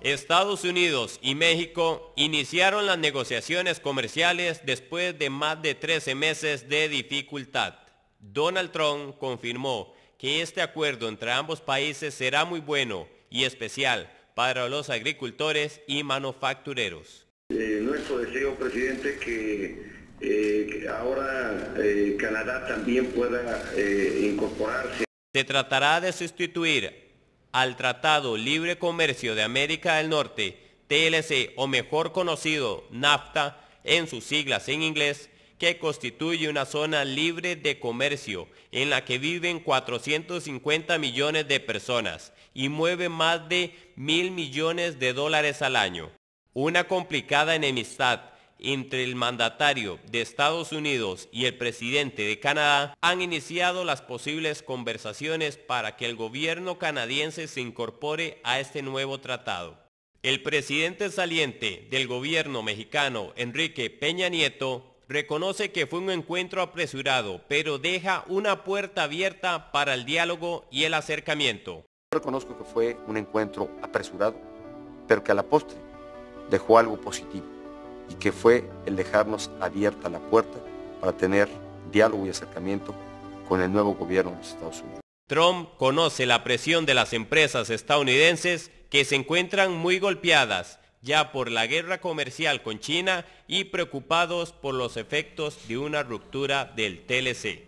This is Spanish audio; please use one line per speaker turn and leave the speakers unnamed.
Estados Unidos y México iniciaron las negociaciones comerciales después de más de 13 meses de dificultad. Donald Trump confirmó que este acuerdo entre ambos países será muy bueno y especial para los agricultores y manufactureros.
Eh, nuestro deseo, presidente, que, eh, ahora eh, Canadá también pueda incorporarse.
Se tratará de sustituir al Tratado Libre Comercio de América del Norte, TLC o mejor conocido NAFTA en sus siglas en inglés, que constituye una zona libre de comercio en la que viven 450 millones de personas y mueve más de mil millones de dólares al año. Una complicada enemistad entre el mandatario de Estados Unidos y el presidente de Canadá han iniciado las posibles conversaciones para que el gobierno canadiense se incorpore a este nuevo tratado. El presidente saliente del gobierno mexicano, Enrique Peña Nieto, reconoce que fue un encuentro apresurado, pero deja una puerta abierta para el diálogo y el acercamiento.
Reconozco que fue un encuentro apresurado, pero que a la postre dejó algo positivo y que fue el dejarnos abierta la puerta para tener diálogo y acercamiento con el nuevo gobierno
de los Estados Unidos. Trump conoce la presión de las empresas estadounidenses que se encuentran muy golpeadas ya por la guerra comercial con China y preocupados por los efectos de una ruptura del TLC.